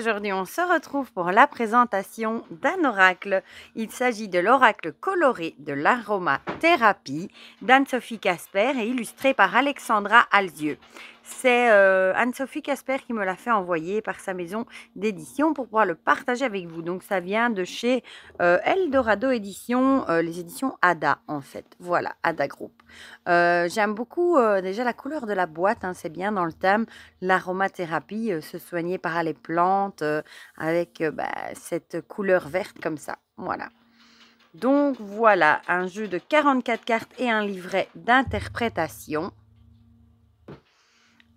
aujourd'hui on se retrouve pour la présentation d'un oracle. Il s'agit de l'oracle coloré de l'aromathérapie d'Anne-Sophie Casper et illustré par Alexandra Alzieux. C'est euh, Anne-Sophie Casper qui me l'a fait envoyer par sa maison d'édition pour pouvoir le partager avec vous. Donc ça vient de chez euh, Eldorado Édition, euh, les éditions Ada en fait. Voilà, Ada Group. J'aime beaucoup déjà la couleur de la boîte, hein, c'est bien dans le thème, l'aromathérapie, se soigner par les plantes avec bah, cette couleur verte comme ça. Voilà. Donc voilà, un jeu de 44 cartes et un livret d'interprétation.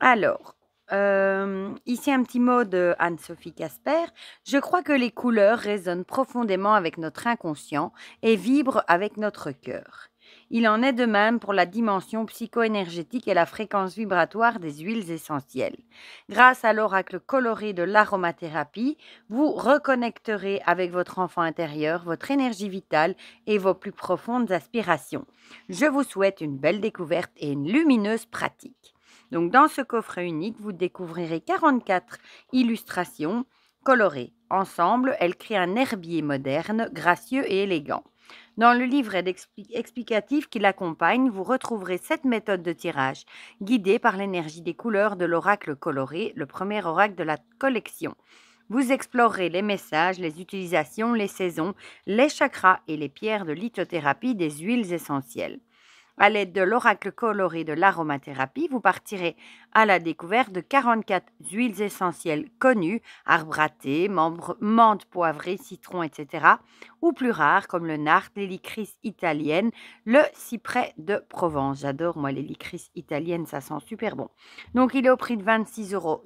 Alors, euh, ici un petit mot de Anne-Sophie Casper. Je crois que les couleurs résonnent profondément avec notre inconscient et vibrent avec notre cœur. Il en est de même pour la dimension psycho-énergétique et la fréquence vibratoire des huiles essentielles. Grâce à l'oracle coloré de l'aromathérapie, vous reconnecterez avec votre enfant intérieur, votre énergie vitale et vos plus profondes aspirations. Je vous souhaite une belle découverte et une lumineuse pratique dans ce coffret unique, vous découvrirez 44 illustrations colorées. Ensemble, elles créent un herbier moderne, gracieux et élégant. Dans le livret explicatif qui l'accompagne, vous retrouverez cette méthode de tirage, guidée par l'énergie des couleurs de l'oracle coloré, le premier oracle de la collection. Vous explorerez les messages, les utilisations, les saisons, les chakras et les pierres de lithothérapie des huiles essentielles. À l'aide de l'oracle coloré de l'aromathérapie, vous partirez à la découverte de 44 huiles essentielles connues, arbre à menthe poivrée, citron, etc., ou plus rares comme le nard, l'hélicris italienne, le cyprès de Provence. J'adore, moi, l'hélicris italienne, ça sent super bon. Donc, il est au prix de 26,90 euros.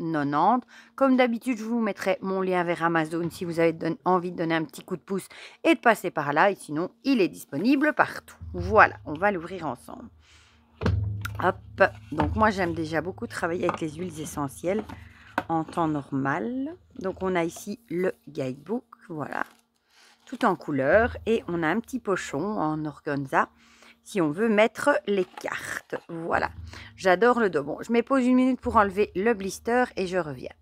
Comme d'habitude, je vous mettrai mon lien vers Amazon si vous avez envie de donner un petit coup de pouce et de passer par là. Et sinon, il est disponible partout. Voilà, on va l'ouvrir ensemble. Hop, donc moi j'aime déjà beaucoup travailler avec les huiles essentielles en temps normal. Donc on a ici le guidebook, voilà, tout en couleur. Et on a un petit pochon en organza si on veut mettre les cartes. Voilà, j'adore le dos. Bon, je me pose une minute pour enlever le blister et je reviens.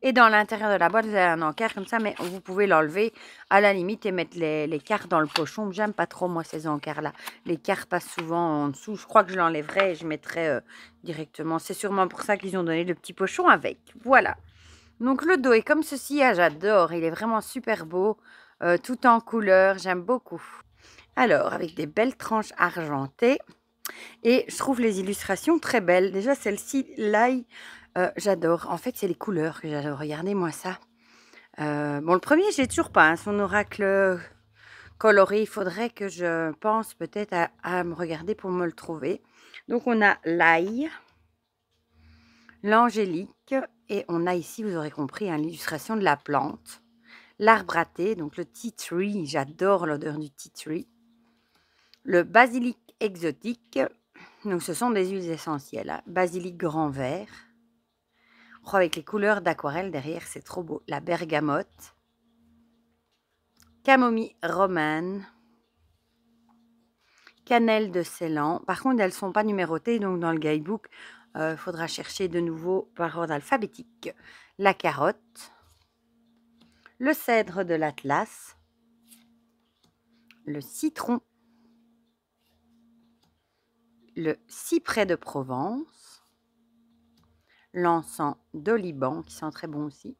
Et dans l'intérieur de la boîte, vous avez un encart comme ça, mais vous pouvez l'enlever à la limite et mettre les, cartes dans le pochon. J'aime pas trop, moi, ces encarts-là. Les cartes passent souvent en dessous. Je crois que je l'enlèverai et je mettrai euh, directement. C'est sûrement pour ça qu'ils ont donné le petit pochon avec. Voilà. Donc, le dos est comme ceci. Ah, j'adore. Il est vraiment super beau. Euh, tout en couleur. J'aime beaucoup. Alors, avec des belles tranches argentées. Et je trouve les illustrations très belles. Déjà, celle-ci, l'ail euh, j'adore. En fait, c'est les couleurs que j'adore. Regardez-moi ça. Euh, bon, le premier, je n'ai toujours pas. Hein, son oracle euh, coloré. Il faudrait que je pense peut-être à, me regarder pour me le trouver. Donc, on a l'ail, l'angélique. Et on a ici, vous aurez compris, hein, l'illustration de la plante. L'arbre à thé, donc le tea tree. J'adore l'odeur du tea tree. Le basilic exotique. Donc, ce sont des huiles essentielles. Hein. basilic grand vert avec les couleurs d'aquarelle derrière, c'est trop beau. La bergamote. Camomille romane. Cannelle de Ceylan. Par contre, elles sont pas numérotées, donc dans le guidebook, il euh, faudra chercher de nouveau par ordre alphabétique. La carotte. Le cèdre de l'Atlas. Le citron. Le cyprès de Provence l'encens d'Oliban, qui sent très bon aussi,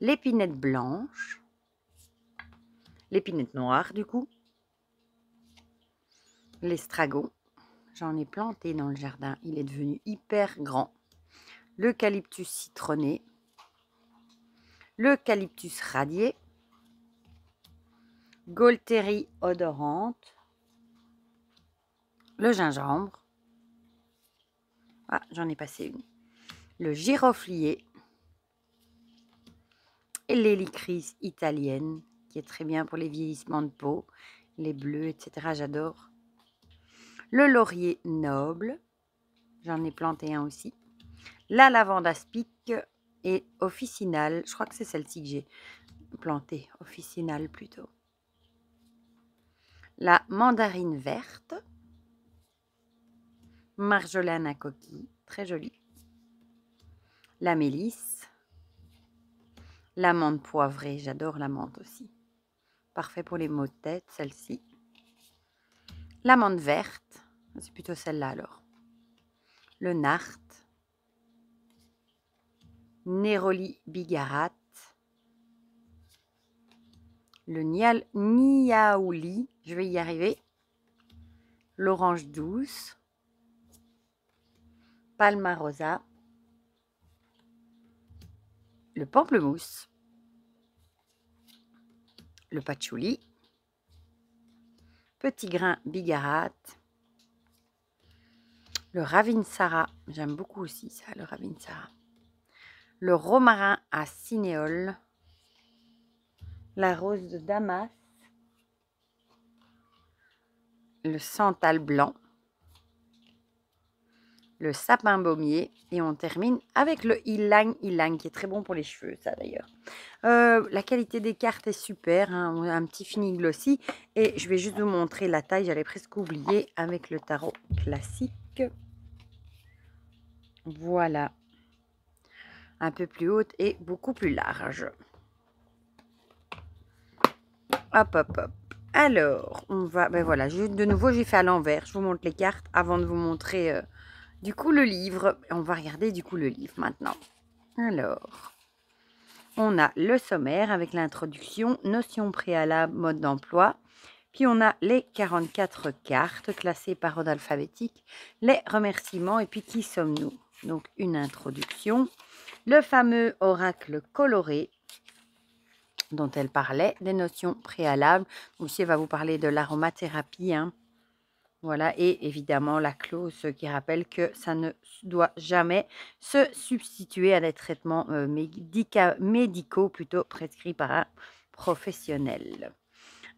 l'épinette blanche, l'épinette noire du coup, l'estragon, j'en ai planté dans le jardin, il est devenu hyper grand, l'eucalyptus citronné, l'eucalyptus radié, Golterie odorante, le gingembre. Ah, j'en ai passé une le giroflier et l'hélicris italienne qui est très bien pour les vieillissements de peau, les bleus, etc. J'adore. Le laurier noble, j'en ai planté un aussi. La lavande aspic et officinale, je crois que c'est celle-ci que j'ai plantée, officinale plutôt. La mandarine verte, marjolaine à coquille, très jolie la mélisse, l'amande poivrée, j'adore l'amande aussi. Parfait pour les maux de tête, celle-ci. L'amande verte, c'est plutôt celle-là alors. Le nart, Neroli bigarate, le nial, niaouli, je vais y arriver, l'orange douce, palma rosa, le pamplemousse, le patchouli, petit grain bigarate, le ravinsara, j'aime beaucoup aussi ça, le ravinsara, le romarin à cinéole, la rose de Damas, le santal blanc, le sapin baumier et on termine avec le ilang ilang qui est très bon pour les cheveux ça d'ailleurs. Euh, la qualité des cartes est super, hein, on a un petit fini glossy et je vais juste vous montrer la taille, j'allais presque oublier avec le tarot classique. Voilà, un peu plus haute et beaucoup plus large. Hop hop hop. Alors, on va, ben voilà, de nouveau j'ai fait à l'envers, je vous montre les cartes avant de vous montrer... Euh, du coup, le livre. On va regarder du coup le livre maintenant. Alors, on a le sommaire avec l'introduction, notion préalable, mode d'emploi. Puis on a les 44 cartes classées par ordre alphabétique, les remerciements et puis qui sommes-nous Donc une introduction, le fameux oracle coloré dont elle parlait, des notions préalables. Monsieur va vous parler de l'aromathérapie, hein, voilà, et évidemment la clause qui rappelle que ça ne doit jamais se substituer à des traitements médicaux plutôt prescrits par un professionnel.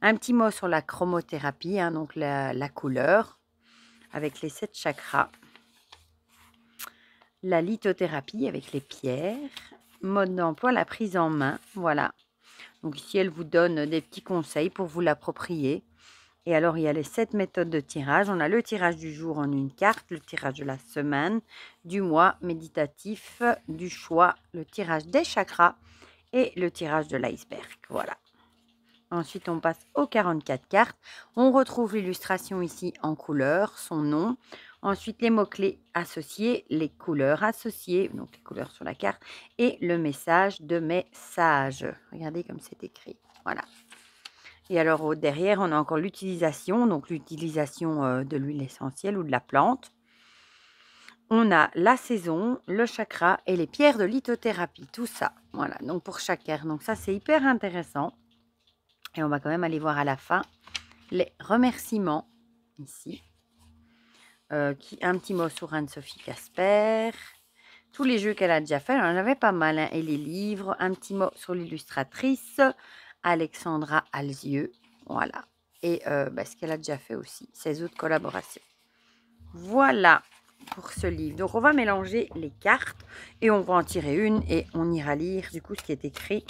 Un petit mot sur la chromothérapie, hein, donc la, couleur, avec les sept chakras. La lithothérapie avec les pierres. Mode d'emploi, la prise en main, voilà. Donc ici, elle vous donne des petits conseils pour vous l'approprier. Et alors, il y a les sept méthodes de tirage. On a le tirage du jour en une carte, le tirage de la semaine, du mois méditatif, du choix, le tirage des chakras et le tirage de l'iceberg. Voilà. Ensuite, on passe aux 44 cartes. On retrouve l'illustration ici en couleur, son nom. Ensuite, les mots-clés associés, les couleurs associées, donc les couleurs sur la carte, et le message de message. Regardez comme c'est écrit. Voilà. Et alors derrière, on a encore l'utilisation, donc l'utilisation euh, de l'huile essentielle ou de la plante. On a la saison, le chakra et les pierres de lithothérapie, tout ça. Voilà, donc pour chaque air. Donc ça, c'est hyper intéressant. Et on va quand même aller voir à la fin les remerciements, ici. Euh, un petit mot sur Anne-Sophie Casper. Tous les jeux qu'elle a déjà fait, On en avait pas mal. Hein, et les livres, un petit mot sur l'illustratrice. Alexandra Alzieux. Voilà. Et euh, bah, ce qu'elle a déjà fait aussi, ses autres collaborations. Voilà pour ce livre. Donc, on va mélanger les cartes et on va en tirer une et on ira lire du coup ce qui est écrit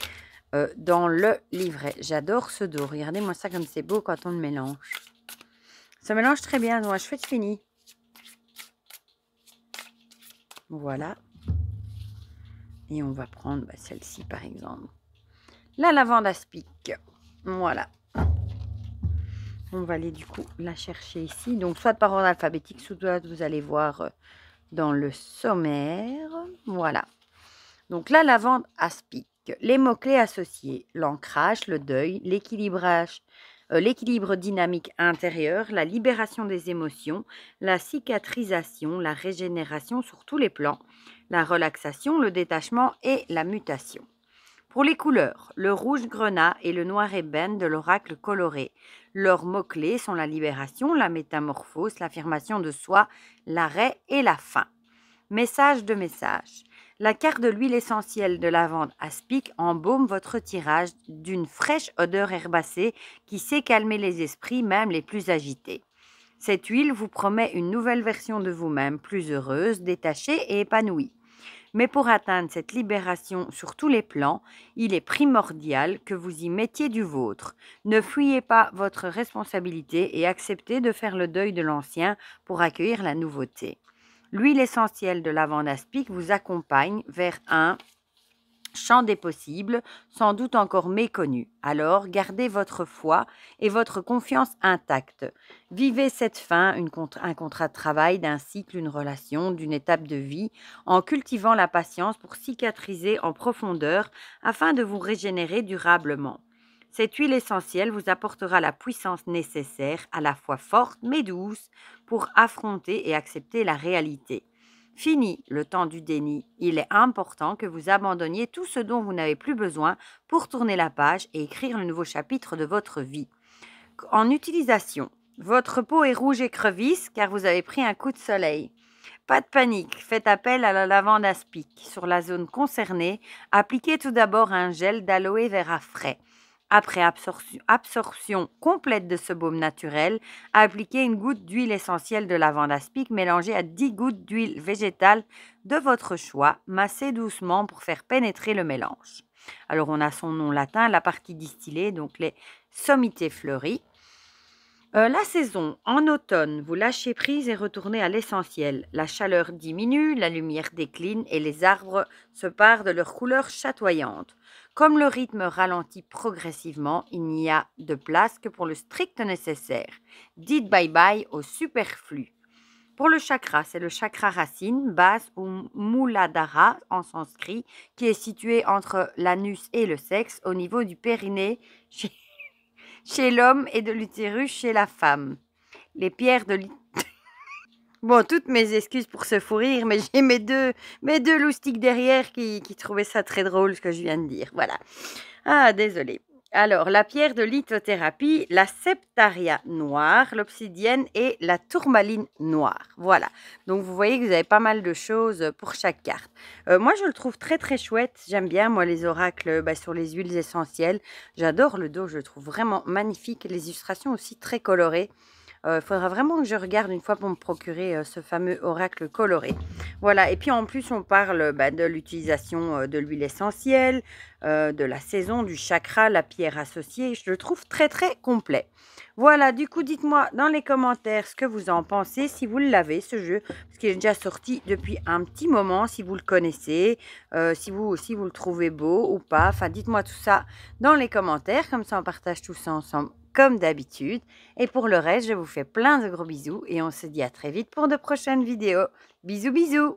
euh, dans le livret. J'adore ce dos. Regardez-moi ça comme c'est beau quand on le mélange. Ça mélange très bien je fais de fini. Voilà. Et on va prendre bah, celle-ci par exemple la lavande aspic. Voilà. On va aller du coup la chercher ici. Donc soit par ordre alphabétique, soit vous allez voir euh, dans le sommaire. Voilà. Donc la lavande aspic. Les mots-clés associés, l'ancrage, le deuil, l'équilibrage, euh, l'équilibre dynamique intérieur, la libération des émotions, la cicatrisation, la régénération sur tous les plans, la relaxation, le détachement et la mutation. Pour les couleurs, le rouge grenat et le noir ébène de l'oracle coloré. Leurs mots-clés sont la libération, la métamorphose, l'affirmation de soi, l'arrêt et la fin. Message de message. La carte de l'huile essentielle de lavande aspic embaume votre tirage d'une fraîche odeur herbacée qui sait calmer les esprits, même les plus agités. Cette huile vous promet une nouvelle version de vous-même, plus heureuse, détachée et épanouie. Mais pour atteindre cette libération sur tous les plans, il est primordial que vous y mettiez du vôtre. Ne fuyez pas votre responsabilité et acceptez de faire le deuil de l'ancien pour accueillir la nouveauté. L'huile essentielle de lavande aspic vous accompagne vers un champ des possibles, sans doute encore méconnu. Alors, gardez votre foi et votre confiance intacte. Vivez cette fin, un contrat de travail, d'un cycle, une relation, d'une étape de vie, en cultivant la patience pour cicatriser en profondeur afin de vous régénérer durablement. Cette huile essentielle vous apportera la puissance nécessaire, à la fois forte mais douce, pour affronter et accepter la réalité. Fini le temps du déni. Il est important que vous abandonniez tout ce dont vous n'avez plus besoin pour tourner la page et écrire le nouveau chapitre de votre vie. En utilisation, votre peau est rouge et crevisse car vous avez pris un coup de soleil. Pas de panique, faites appel à la lavande aspic. Sur la zone concernée, appliquez tout d'abord un gel d'aloe vera frais. Après absorption, complète de ce baume naturel, appliquez une goutte d'huile essentielle de lavande aspic mélangée à 10 gouttes d'huile végétale de votre choix, massez doucement pour faire pénétrer le mélange. Alors on a son nom latin, la partie distillée, donc les sommités fleuries. Euh, la saison, en automne, vous lâchez prise et retournez à l'essentiel. La chaleur diminue, la lumière décline et les arbres se parent de leur couleur chatoyante. Comme le rythme ralentit progressivement, il n'y a de place que pour le strict nécessaire. Dites bye-bye au superflu. Pour le chakra, c'est le chakra racine, base ou Muladhara en sanskrit, qui est situé entre l'anus et le sexe au niveau du périnée chez, l'homme et de l'utérus chez la femme. Les pierres de Bon, toutes mes excuses pour ce fou rire, mais j'ai mes deux, mes deux loustiques derrière qui, qui trouvaient ça très drôle, ce que je viens de dire. Voilà. Ah, désolé. Alors, la pierre de lithothérapie, la septaria noire, l'obsidienne et la tourmaline noire. Voilà. Donc, vous voyez que vous avez pas mal de choses pour chaque carte. Euh, moi, je le trouve très, très chouette. J'aime bien, moi, les oracles euh, bah, sur les huiles essentielles. J'adore le dos, je le trouve vraiment magnifique. Les illustrations aussi très colorées. Il euh, faudra vraiment que je regarde une fois pour me procurer euh, ce fameux oracle coloré. Voilà, et puis en plus on parle bah, de l'utilisation euh, de l'huile essentielle, de la saison, du chakra, la pierre associée. Je le trouve très très complet. Voilà, du coup, dites-moi dans les commentaires ce que vous en pensez, si vous l'avez, ce jeu, parce qu'il est déjà sorti depuis un petit moment, si vous le connaissez, euh, si vous aussi vous le trouvez beau ou pas. Enfin, dites-moi tout ça dans les commentaires, comme ça on partage tout ça ensemble comme d'habitude. Et pour le reste, je vous fais plein de gros bisous et on se dit à très vite pour de prochaines vidéos. Bisous, bisous